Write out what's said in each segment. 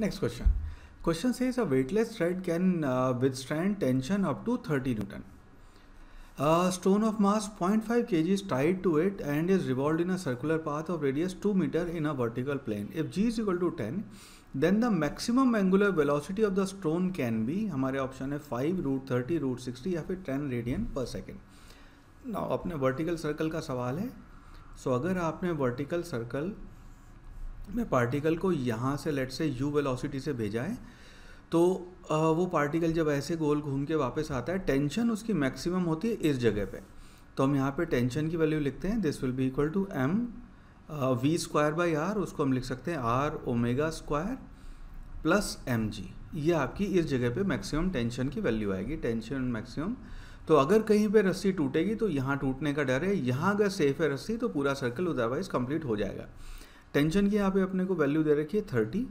next question question से is a weightless thread can withstand tension up to 30 newton stone of mass point five K G tied to it and is revolve in a circular path of radius two metre in a vertical plane if G is equal to ten then the maximum angular velocity of the stone can be हमारे option है five root thirty root sixty या फिर ten radian per second ना अपने vertical circle का सवाल है सो so अगर आपने वर्टिकल सर्कल में पार्टिकल को यहाँ से लेट से यू वेलोसिटी से भेजा है तो वो पार्टिकल जब ऐसे गोल घूम के वापस आता है टेंशन उसकी मैक्सिमम होती है इस जगह पे तो हम यहाँ पे टेंशन की वैल्यू लिखते हैं this will be equal to M V square by R उसको हम लिख सकते हैं R omega square plus M G ये आपकी इस जगह पे मैक्सिमम टेंशन की वैल्यू आएगी टेंशन मैक्सिमम तो अगर कहीं पे रस्सी टूटेगी तो यहाँ टूटने का डर है यहाँ अगर सेफ है रस्सी तो पूरा सर्कल अदरवाइज कंप्लीट हो जाएगा टेंशन की यहाँ पे अपने को वैल्यू दे रखी है thirty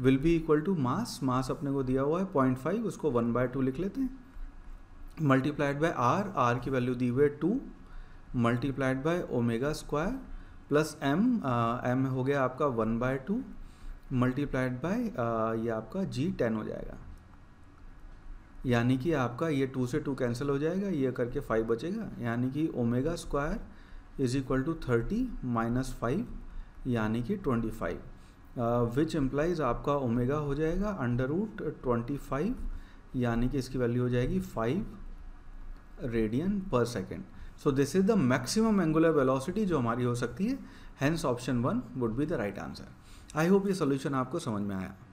will be equal to mass mass अपने को दिया हुआ है पॉइंट फाइव उसको वन बाय टू लिख लेते हैं मल्टीप्लाइड बाय आर आर की वैल्यू दी हुई है two multiplied by omega square plus M M हो गया आपका one by two multiplied by ये आपका जी टेन हो जाएगा यानी कि आपका ये टू से टू कैंसिल हो जाएगा ये करके फाइव बचेगा यानी कि omega square is equal to thirty minus five यानी कि ट्वेंटी फाइव विच एम्प्लाइज आपका ओमेगा हो जाएगा अंडर रूट ट्वेंटी फाइव यानी कि इसकी वैल्यू हो जाएगी five radian per second so this is the maximum angular velocity जो हमारी हो सकती है hence option one would be the right answer I hope ये सोल्यूशन आपको समझ में आया